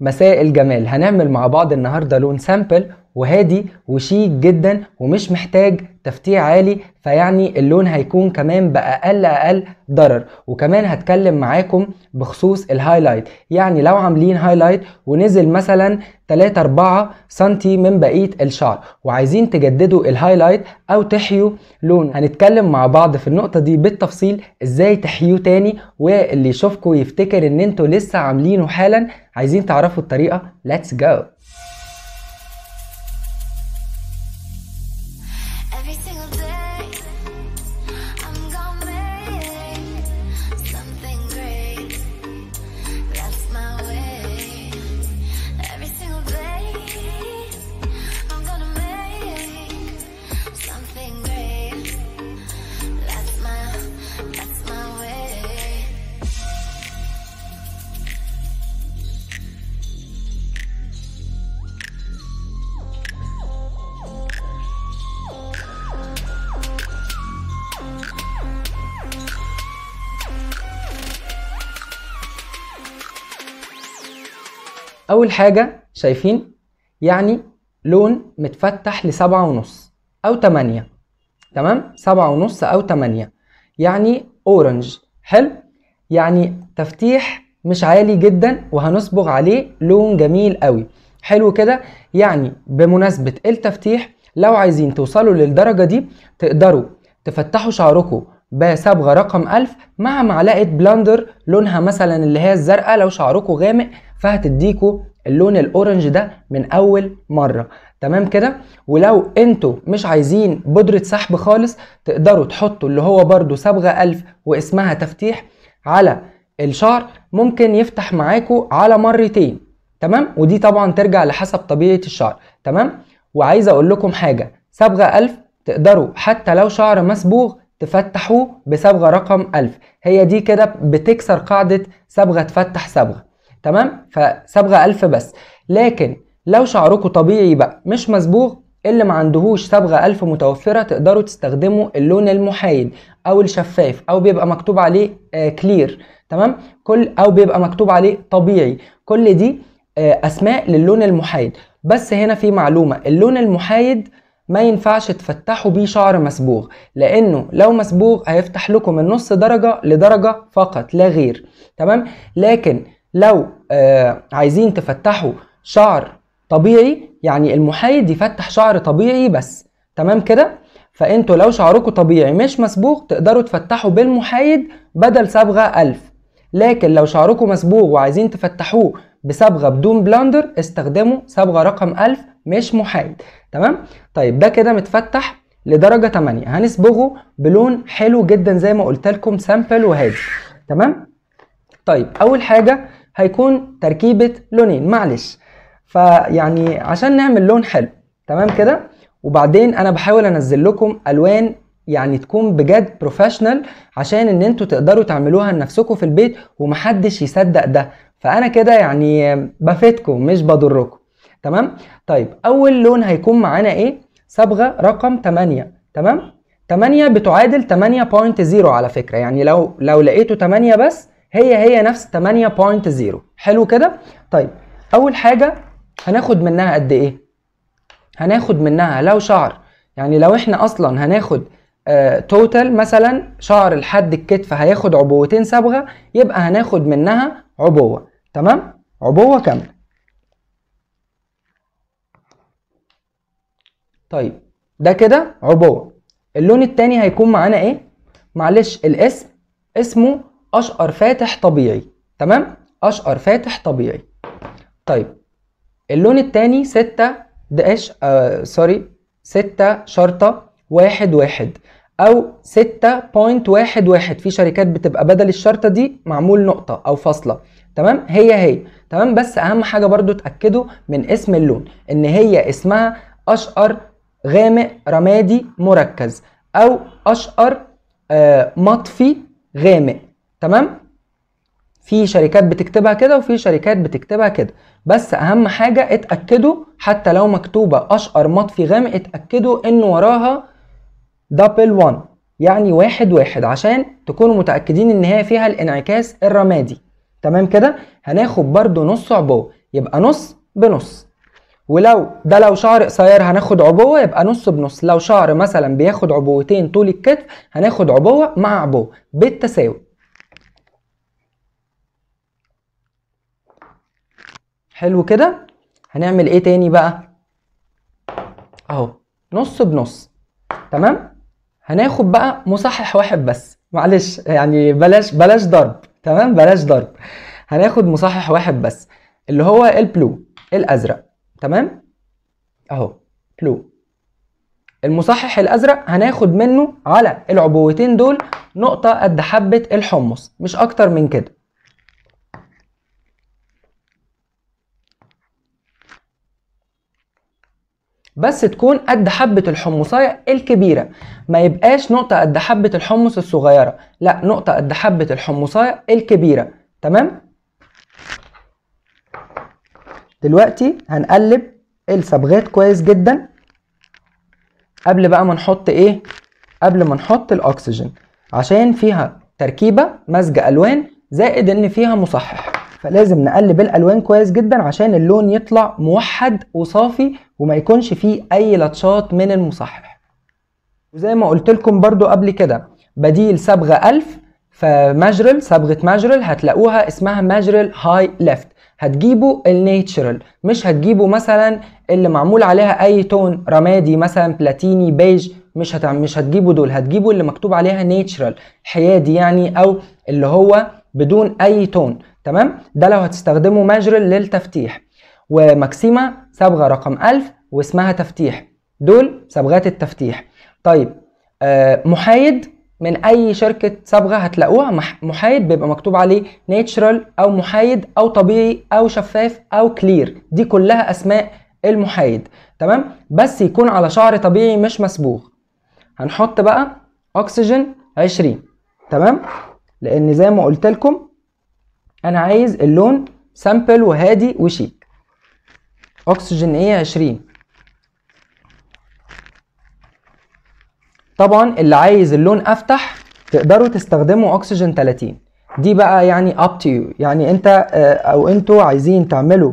مساء الجمال هنعمل مع بعض النهاردة لون سامبل وهادي وشيك جدا ومش محتاج تفتيح عالي فيعني اللون هيكون كمان باقل اقل ضرر وكمان هتكلم معاكم بخصوص الهايلايت يعني لو عاملين هايلايت ونزل مثلا 3 4 سم من بقيه الشعر وعايزين تجددوا الهايلايت او تحيوا لون هنتكلم مع بعض في النقطه دي بالتفصيل ازاي تحيوه تاني واللي يشوفكم يفتكر ان انتوا لسه عاملينه حالا عايزين تعرفوا الطريقه ليتس جو every single day. اول حاجه شايفين يعني لون متفتح لسبعة ونص او تمانية تمام سبعة ونص او تمانية يعني اورنج حلو يعني تفتيح مش عالي جدا وهنصبغ عليه لون جميل قوي حلو كده يعني بمناسبة التفتيح لو عايزين توصلوا للدرجة دي تقدروا تفتحوا شعركم بصبغة رقم ألف مع معلقة بلاندر لونها مثلا اللي هي الزرقاء لو شعركم غامق فهتديكوا اللون الاورنج ده من اول مره تمام كده ولو انتوا مش عايزين بودره سحب خالص تقدروا تحطوا اللي هو برده صبغه الف واسمها تفتيح على الشعر ممكن يفتح معاكوا على مرتين تمام ودي طبعا ترجع لحسب طبيعه الشعر تمام وعايز اقول لكم حاجه صبغه الف تقدروا حتى لو شعر مسبوغ تفتحوه بصبغه رقم الف هي دي كده بتكسر قاعده صبغه تفتح صبغه تمام فصبغه ألف بس لكن لو شعركم طبيعي بقى مش مصبوغ اللي ما عندهوش صبغه ألف متوفره تقدروا تستخدموا اللون المحايد او الشفاف او بيبقى مكتوب عليه كلير آه، تمام كل او بيبقى مكتوب عليه طبيعي كل دي آه، اسماء للون المحايد بس هنا في معلومه اللون المحايد ما ينفعش تفتحوا بيه شعر مسبوغ لانه لو مسبوغ هيفتح لكم من نص درجه لدرجه فقط لا غير تمام لكن لو آه عايزين تفتحوا شعر طبيعي يعني المحايد يفتح شعر طبيعي بس تمام كده فانتوا لو شعركم طبيعي مش مسبوغ تقدروا تفتحوا بالمحايد بدل صبغه ألف لكن لو شعركم مسبوغ وعايزين تفتحوه بصبغه بدون بلاندر استخدموا صبغه رقم ألف مش محايد تمام طيب ده كده متفتح لدرجه 8 هنصبغه بلون حلو جدا زي ما قلت لكم سامبل وهادي تمام طيب اول حاجه هيكون تركيبه لونين معلش فيعني عشان نعمل لون حلو تمام كده وبعدين انا بحاول انزل لكم الوان يعني تكون بجد بروفيشنال عشان ان انتوا تقدروا تعملوها لنفسكم في البيت ومحدش يصدق ده فانا كده يعني بفيدكم مش بضركم تمام طيب اول لون هيكون معانا ايه صبغه رقم 8 تمام 8 بتعادل 8.0 على فكره يعني لو لو لقيته 8 بس هي هي نفس 8.0 حلو كده طيب اول حاجه هناخد منها قد ايه هناخد منها لو شعر يعني لو احنا اصلا هناخد آه توتال مثلا شعر لحد الكتف هياخد عبوتين صبغه يبقى هناخد منها عبوه تمام عبوه كامله طيب ده كده عبوه اللون التاني هيكون معانا ايه معلش الاسم اسمه اشقر فاتح طبيعي تمام اشقر فاتح طبيعي طيب اللون التاني 6 داش آه سوري 6 شرطة واحد واحد أو بوينت واحد في شركات بتبقى بدل الشرطة دي معمول نقطة أو فاصلة تمام هي هي تمام بس أهم حاجة برضو تأكدوا من اسم اللون إن هي اسمها أشقر غامق رمادي مركز أو أشقر آه مطفي غامق تمام في شركات بتكتبها كده وفي شركات بتكتبها كده بس اهم حاجه اتاكدوا حتى لو مكتوبه اشقر مطفي غامق اتاكدوا ان وراها دبل 1 يعني واحد واحد عشان تكونوا متاكدين ان هي فيها الانعكاس الرمادي تمام كده هناخد برضو نص عبوه يبقى نص بنص ولو ده لو شعر قصير هناخد عبوه يبقى نص بنص لو شعر مثلا بياخد عبوتين طول الكتف هناخد عبوه مع عبوه بالتساوي حلو كده هنعمل ايه تاني بقى اهو نص بنص تمام هناخد بقى مصحح واحد بس معلش يعني بلاش بلاش ضرب تمام بلاش ضرب هناخد مصحح واحد بس اللي هو البلو الازرق تمام اهو بلو المصحح الازرق هناخد منه على العبوتين دول نقطه قد حبه الحمص مش اكتر من كده بس تكون قد حبة الحمصاية الكبيرة ما يبقاش نقطة قد حبة الحمص الصغيرة لا نقطة قد حبة الحمصاية الكبيرة تمام دلوقتي هنقلب الصبغات كويس جدا قبل بقى ما نحط ايه قبل ما نحط الاكسجين عشان فيها تركيبة مزج الوان زائد ان فيها مصحح فلازم نقلب الالوان كويس جدا عشان اللون يطلع موحد وصافي وما يكونش فيه اي لطشات من المصحح وزي ما قلت لكم برضو قبل كده بديل صبغه 1000 فماجرل صبغه ماجرل هتلاقوها اسمها ماجرل هاي ليفت هتجيبوا النيتشرال مش هتجيبوا مثلا اللي معمول عليها اي تون رمادي مثلا بلاتيني بيج مش هت... مش هتجيبوا دول هتجيبوا اللي مكتوب عليها نيتشرال حيادي يعني او اللي هو بدون اي تون تمام ده لو هتستخدمه ماجرل للتفتيح وماكسيما صبغه رقم 1000 واسمها تفتيح دول صبغات التفتيح طيب آه، محايد من اي شركه صبغه هتلاقوها محايد بيبقى مكتوب عليه ناتشرال او محايد او طبيعي او شفاف او كلير دي كلها اسماء المحايد تمام بس يكون على شعر طبيعي مش مسبوغ هنحط بقى اكسجين 20 تمام لان زي ما قلت لكم انا عايز اللون سامبل وهادي وشيك اكسجينيه 20 طبعا اللي عايز اللون افتح تقدروا تستخدموا اكسجين 30 دي بقى يعني اب تو يو يعني انت آه، او انتوا عايزين تعملوا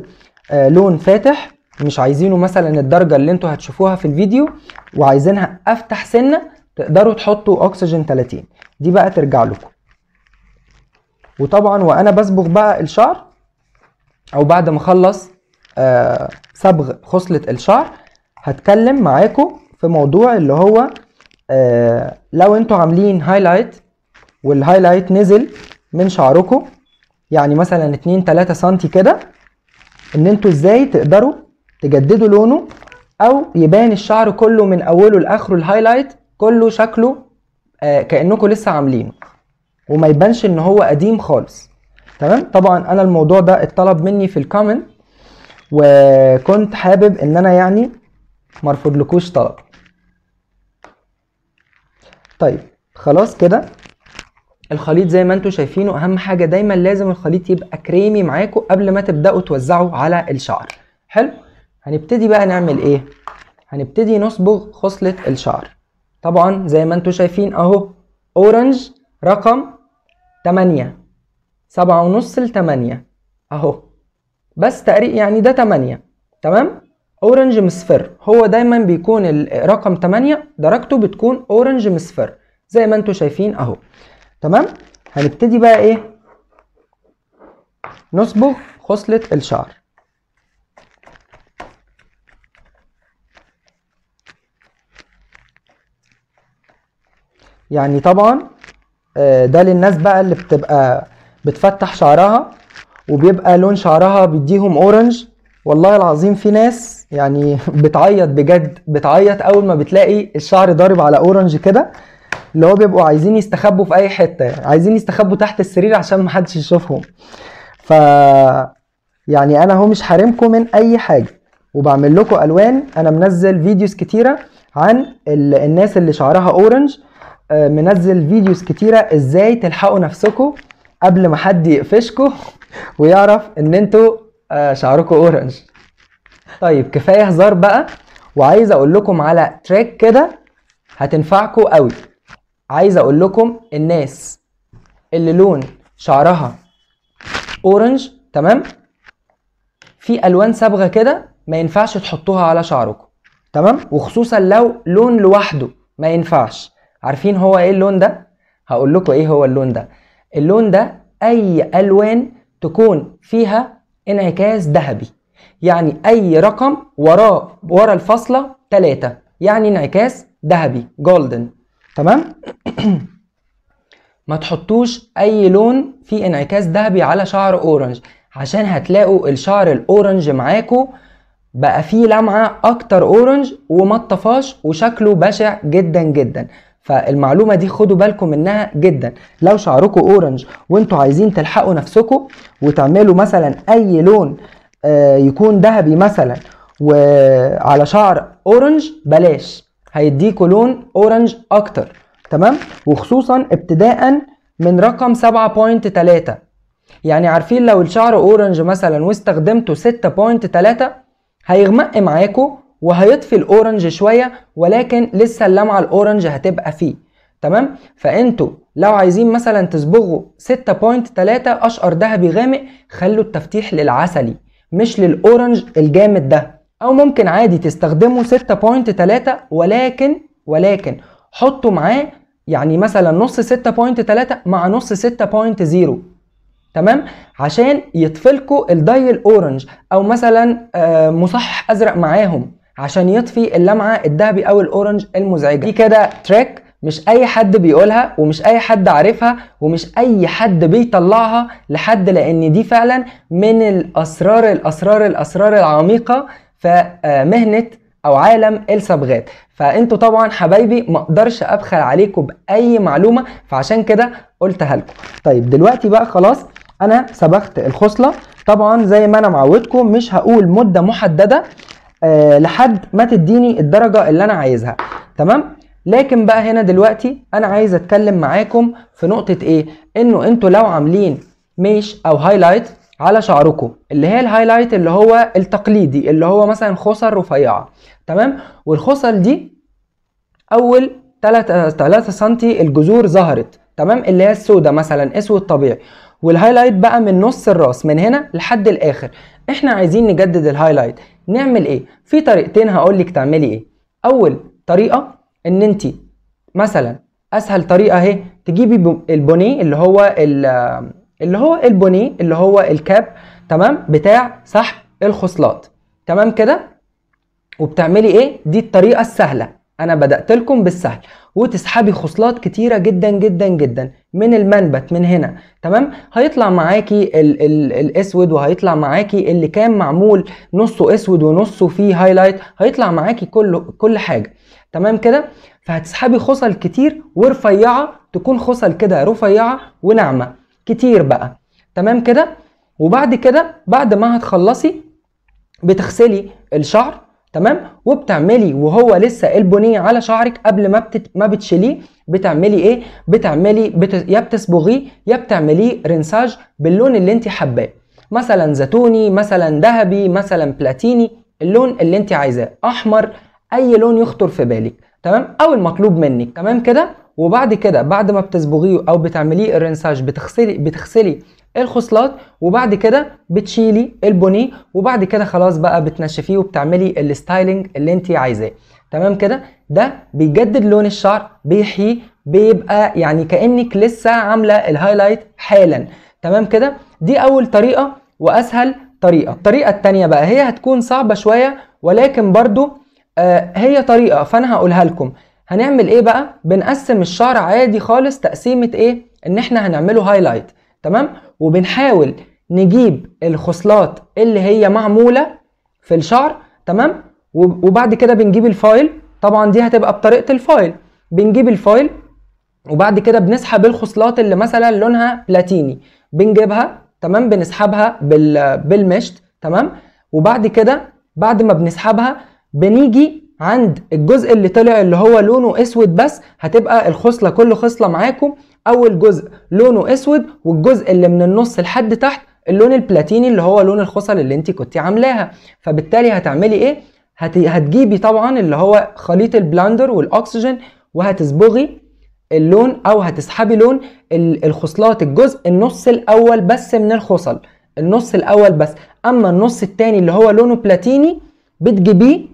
آه، لون فاتح مش عايزينه مثلا الدرجه اللي انتوا هتشوفوها في الفيديو وعايزينها افتح سنه تقدروا تحطوا اكسجين 30 دي بقى ترجع لكم وطبعا وانا بصبغ بقى الشعر او بعد ما اخلص آه صبغ خصله الشعر هتكلم معاكم في موضوع اللي هو آه لو انتوا عاملين هايلايت والهايلايت نزل من شعركم يعني مثلا 2 3 سم كده ان انتوا ازاي تقدروا تجددوا لونه او يبان الشعر كله من اوله لاخره الهايلايت كله شكله آه كانكم لسه عاملينه وما يبانش ان هو قديم خالص تمام طبعا انا الموضوع ده اتطلب مني في الكومنت وكنت حابب ان انا يعني مرفض لكوش طلب طيب خلاص كده الخليط زي ما انتم شايفينه اهم حاجه دايما لازم الخليط يبقى كريمي معاكم قبل ما تبداوا توزعوا على الشعر حلو هنبتدي بقى نعمل ايه هنبتدي نصبغ خصله الشعر طبعا زي ما انتم شايفين اهو اورنج رقم تمانية سبعة ونص لتمانية أهو بس تقريب يعني ده تمانية تمام أورنج مصفر هو دايما بيكون رقم تمانية درجته بتكون أورنج مصفر زي ما انتوا شايفين أهو تمام هنبتدي بقى إيه نصبغ خصلة الشعر يعني طبعا آه، ده للناس بقى اللي بتبقى بتفتح شعرها وبيبقى لون شعرها بيديهم اورنج والله العظيم في ناس يعني بتعيط بجد بتعيط اول ما بتلاقي الشعر ضارب على اورنج كده اللي هو بيبقوا عايزين يستخبوا في اي حته يعني عايزين يستخبوا تحت السرير عشان محدش يشوفهم ف يعني انا هو مش حارمكم من اي حاجه وبعمل لكم الوان انا منزل فيديوز كتيره عن الناس اللي شعرها اورنج آه، منزل فيديوز كتيره ازاي تلحقوا نفسكم قبل ما حد يقفشكم ويعرف ان انتوا آه، شعركم اورنج طيب كفايه هزار بقى وعايز اقول لكم على تريك كده هتنفعكم قوي عايز اقول لكم الناس اللي لون شعرها اورنج تمام في الوان صبغه كده ما ينفعش تحطوها على شعركم تمام وخصوصا لو لون لوحده ما ينفعش عارفين هو ايه اللون ده هقول لكم ايه هو اللون ده اللون ده اي الوان تكون فيها انعكاس ذهبي يعني اي رقم وراه ورا الفاصله 3 يعني انعكاس ذهبي جولدن تمام ما تحطوش اي لون فيه انعكاس ذهبي على شعر اورنج عشان هتلاقوا الشعر الاورنج معاكوا بقى فيه لمعه اكتر اورنج وما وشكله بشع جدا جدا فالمعلومه دي خدوا بالكم منها جدا لو شعركم اورنج وانتوا عايزين تلحقوا نفسكم وتعملوا مثلا اي لون آه، يكون ذهبي مثلا وعلى شعر اورنج بلاش هيديكوا لون اورنج اكتر تمام وخصوصا ابتداء من رقم 7.3 يعني عارفين لو الشعر اورنج مثلا واستخدمته 6.3 هيغمق معاكوا وهيطفي الاورنج شويه ولكن لسه اللمعه الاورنج هتبقى فيه تمام فانتوا لو عايزين مثلا تصبغوا 6.3 اشقر ذهبي غامق خلوا التفتيح للعسلي مش للاورنج الجامد ده او ممكن عادي تستخدموا 6.3 ولكن ولكن حطوا معاه يعني مثلا نص 6.3 مع نص 6.0 تمام عشان يطفلكوا الداي الاورنج او مثلا آه، مصحح ازرق معاهم عشان يطفي اللمعه الذهبي او الاورنج المزعجه دي كده تريك مش اي حد بيقولها ومش اي حد عارفها ومش اي حد بيطلعها لحد لان دي فعلا من الاسرار الاسرار الاسرار العميقه آه، مهنه او عالم الصبغات فانتوا طبعا حبايبي ما اقدرش ابخل عليكم باي معلومه فعشان كده قلتها لكم طيب دلوقتي بقى خلاص انا صبغت الخصله طبعا زي ما انا معودكم مش هقول مده محدده آه، لحد ما تديني الدرجه اللي انا عايزها تمام لكن بقى هنا دلوقتي انا عايز اتكلم معاكم في نقطه ايه انه انتوا لو عاملين ميش او هايلايت على شعركم اللي هي الهايلايت اللي هو التقليدي اللي هو مثلا خصل رفيعه تمام والخصل دي اول 3 3 سم الجذور ظهرت تمام اللي هي السوداء مثلا اسود طبيعي والهايلايت بقى من نص الراس من هنا لحد الاخر احنا عايزين نجدد الهايلايت نعمل ايه في طريقتين هقول لك تعملي ايه اول طريقه ان انت مثلا اسهل طريقه اهي تجيبي البوني اللي هو اللي هو البونيه اللي هو الكاب تمام بتاع سحب الخصلات تمام كده وبتعملي ايه دي الطريقه السهله انا بدات لكم بالسهل وتسحبي خصلات كتيره جدا جدا جدا من المنبت من هنا تمام هيطلع معاكي ال ال الاسود وهيطلع معاكي اللي كان معمول نصه اسود ونصه فيه هايلايت هيطلع معاكي كل كل حاجه تمام كده فهتسحبي خصل كتير ورفيعه تكون خصل كده رفيعه وناعمه كتير بقى تمام كده وبعد كده بعد ما هتخلصي بتغسلي الشعر تمام وبتعملي وهو لسه البنيه على شعرك قبل ما بتت... ما بتشيليه بتعملي ايه بتعملي بت... يا بتصبغيه يا بتعمليه رنساج باللون اللي انت حباه مثلا زيتوني مثلا ذهبي مثلا بلاتيني اللون اللي انت عايزاه احمر اي لون يخطر في بالك تمام او المطلوب منك تمام كده وبعد كده بعد ما بتصبغيه او بتعمليه الرنساج بتغسلي بتغسلي الخصلات وبعد كده بتشيلي البونيه وبعد كده خلاص بقى بتنشفيه وبتعملي الستايلنج اللي انت عايزاه تمام كده ده بيجدد لون الشعر بيحييه بيبقى يعني كانك لسه عامله الهايلايت حالا تمام كده دي اول طريقه واسهل طريقه الطريقه الثانيه بقى هي هتكون صعبه شويه ولكن برضو آه هي طريقه فانا هقولها لكم هنعمل ايه بقى بنقسم الشعر عادي خالص تقسيمه ايه ان احنا هنعمله هايلايت تمام وبنحاول نجيب الخصلات اللي هي معموله في الشعر تمام وبعد كده بنجيب الفايل طبعا دي هتبقى بطريقه الفايل بنجيب الفايل وبعد كده بنسحب الخصلات اللي مثلا لونها بلاتيني بنجيبها تمام بنسحبها بالمشت تمام وبعد كده بعد ما بنسحبها بنيجي عند الجزء اللي طلع اللي هو لونه اسود بس هتبقى الخصله كل خصله معاكم اول جزء لونه اسود والجزء اللي من النص لحد تحت اللون البلاتيني اللي هو لون الخصل اللي انت كنت عاملاها فبالتالي هتعملي ايه هت... هتجيبي طبعا اللي هو خليط البلاندر والاكسجين وهتصبغي اللون او هتسحبي لون الخصلات الجزء النص الاول بس من الخصل النص الاول بس اما النص الثاني اللي هو لونه بلاتيني بتجيبيه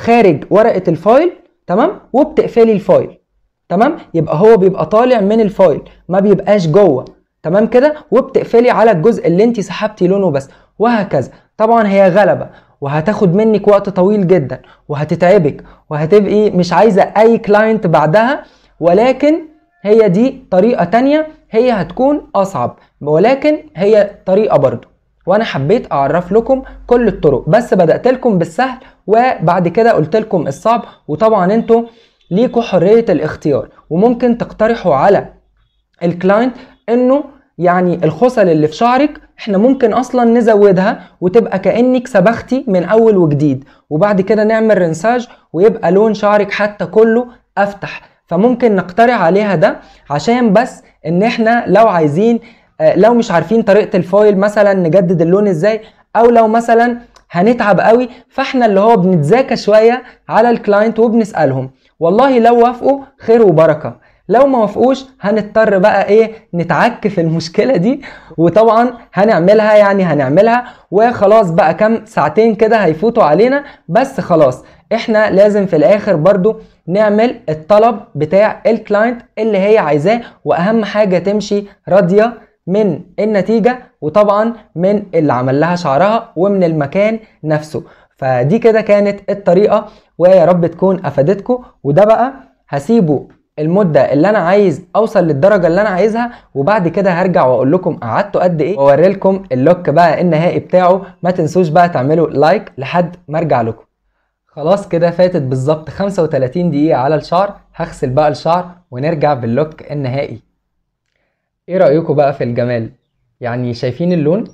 خارج ورقه الفايل تمام وبتقفلي الفايل تمام يبقى هو بيبقى طالع من الفايل ما بيبقاش جوه تمام كده وبتقفلي على الجزء اللي انت سحبتي لونه بس وهكذا طبعا هي غلبه وهتاخد منك وقت طويل جدا وهتتعبك وهتبقي مش عايزه اي كلاينت بعدها ولكن هي دي طريقه تانية هي هتكون اصعب ولكن هي طريقه برضو وانا حبيت اعرف لكم كل الطرق بس بدات لكم بالسهل وبعد كده قلت لكم الصعب وطبعا انتوا ليكوا حريه الاختيار وممكن تقترحوا على الكلاينت انه يعني الخصل اللي في شعرك احنا ممكن اصلا نزودها وتبقى كانك سبختي من اول وجديد وبعد كده نعمل رنساج ويبقى لون شعرك حتى كله افتح فممكن نقترح عليها ده عشان بس ان احنا لو عايزين آه، لو مش عارفين طريقه الفايل مثلا نجدد اللون ازاي او لو مثلا هنتعب قوي فاحنا اللي هو بنتذاكى شويه على الكلاينت وبنسالهم والله لو وافقوا خير وبركه لو ما وافقوش هنضطر بقى ايه نتعك في المشكله دي وطبعا هنعملها يعني هنعملها وخلاص بقى كام ساعتين كده هيفوتوا علينا بس خلاص احنا لازم في الاخر برضو نعمل الطلب بتاع الكلاينت اللي هي عايزاه واهم حاجه تمشي راضيه من النتيجة وطبعا من اللي عمل لها شعرها ومن المكان نفسه فدي كده كانت الطريقة ويا رب تكون أفادتكم وده بقى هسيبه المدة اللي أنا عايز أوصل للدرجة اللي أنا عايزها وبعد كده هرجع وأقول لكم قعدتوا قد إيه وأوري لكم اللوك بقى النهائي بتاعه ما تنسوش بقى تعملوا لايك لحد ما أرجع لكم خلاص كده فاتت بالظبط 35 دقيقة على الشعر هغسل بقى الشعر ونرجع باللوك النهائي ايه رأيكم بقى في الجمال يعني شايفين اللون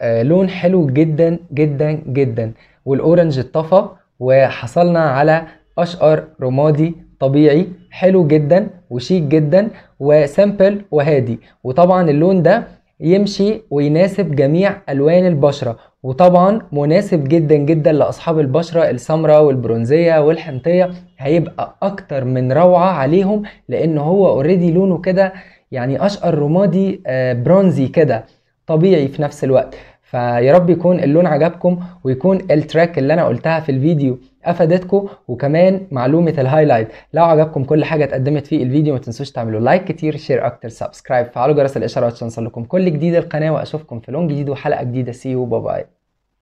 آه لون حلو جدا جدا جدا والاورنج اتطفى وحصلنا على اشقر رمادي طبيعي حلو جدا وشيك جدا وسامبل وهادي وطبعا اللون ده يمشي ويناسب جميع الوان البشره وطبعا مناسب جدا جدا لاصحاب البشره السمراء والبرونزيه والحنطيه هيبقى اكتر من روعه عليهم لان هو اوريدي لونه كده يعني اشقر رمادي آه، برونزي كده طبيعي في نفس الوقت فيا رب يكون اللون عجبكم ويكون التراك اللي انا قلتها في الفيديو افادتكم وكمان معلومه الهايلايت لو عجبكم كل حاجه اتقدمت في الفيديو ما تنسوش تعملوا لايك كتير شير اكتر سبسكرايب فعلوا جرس الاشارات عشان لكم كل جديد القناه واشوفكم في لون جديد وحلقه جديده سي يو باي باي